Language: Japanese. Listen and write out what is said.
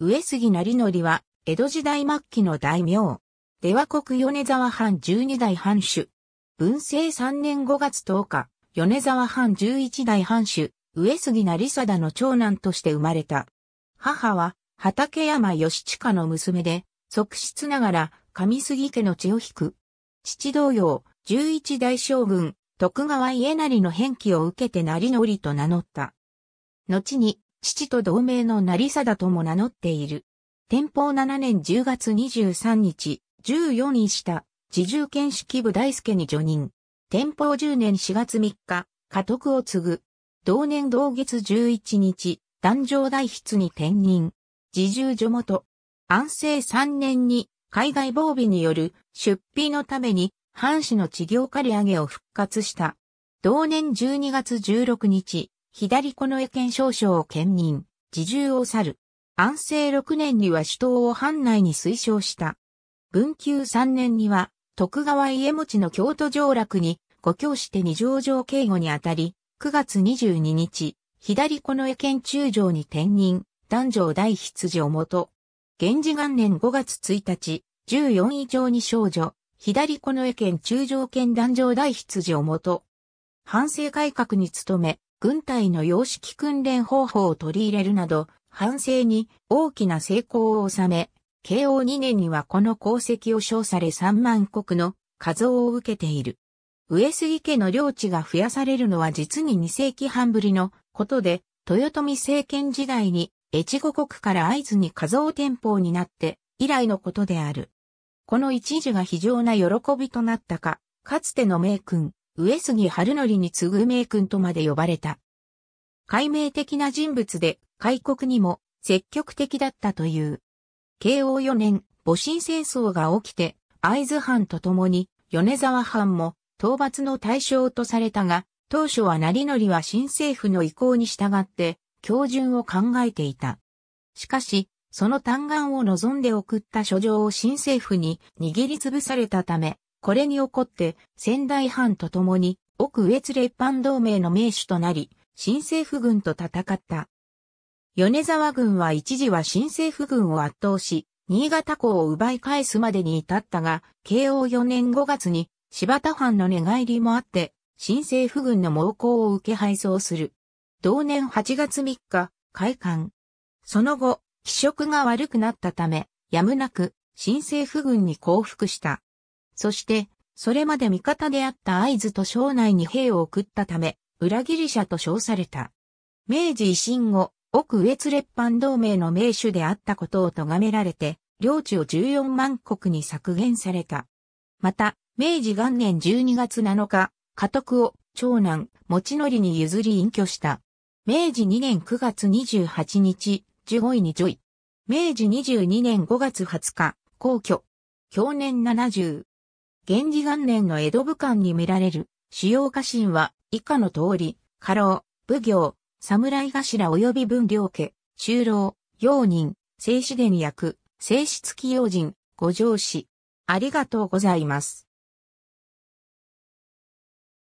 上杉成則は、江戸時代末期の大名。出羽国米沢藩十二代藩主。文政三年五月十日、米沢藩十一代藩主、上杉成貞の長男として生まれた。母は、畠山義親の娘で、側室ながら、上杉家の血を引く。父同様、十一代将軍、徳川家成の返記を受けて成則と名乗った。後に、父と同盟の成貞とも名乗っている。天保7年10月23日、14位下、自重見識部大輔に助任。天保10年4月3日、家督を継ぐ。同年同月11日、壇上代筆に転任。自重助元。安政3年に、海外防備による出費のために、藩士の治業借り上げを復活した。同年12月16日、左近江県少将を兼任、自重を去る。安政6年には首都を藩内に推奨した。文久3年には、徳川家持の京都上洛に、故教して二条城警護にあたり、9月22日、左近江県中将に転任、男女大筆もと。源氏元年5月1日、14以上に少女、左近江県中将県男女大筆もと。反省改革に努め、軍隊の様式訓練方法を取り入れるなど、反省に大きな成功を収め、慶応2年にはこの功績を称され3万国の画像を受けている。上杉家の領地が増やされるのは実に2世紀半ぶりのことで、豊臣政権時代に越後国から合図に画像天保になって以来のことである。この一時が非常な喜びとなったか、かつての名君、上杉春則に次ぐ名君とまで呼ばれた。解明的な人物で、開国にも積極的だったという。慶応4年、戊辰戦争が起きて、会津藩と共に、米沢藩も討伐の対象とされたが、当初は成則は新政府の意向に従って、標準を考えていた。しかし、その嘆願を望んで送った書状を新政府に握りつぶされたため、これに起こって仙台藩と共に奥上津列藩同盟の名手となり、新政府軍と戦った。米沢軍は一時は新政府軍を圧倒し、新潟港を奪い返すまでに至ったが、慶応4年5月に柴田藩の寝返りもあって、新政府軍の猛攻を受け敗走する。同年8月3日、開館。その後、気色が悪くなったため、やむなく、新政府軍に降伏した。そして、それまで味方であった合図と省内に兵を送ったため、裏切り者と称された。明治維新後、奥越列藩同盟の名手であったことを咎められて、領地を14万国に削減された。また、明治元年12月7日、家督を長男、持ちのりに譲り隠居した。明治2年9月28日、15位にジョイ。明治22年5月20日、皇居。去年70。源氏元年の江戸武漢に見られる主要家臣は以下の通り、家老、奉行、侍頭及び分領家、中老、用人、正子伝役、正室起用人、ご上司。ありがとうございます。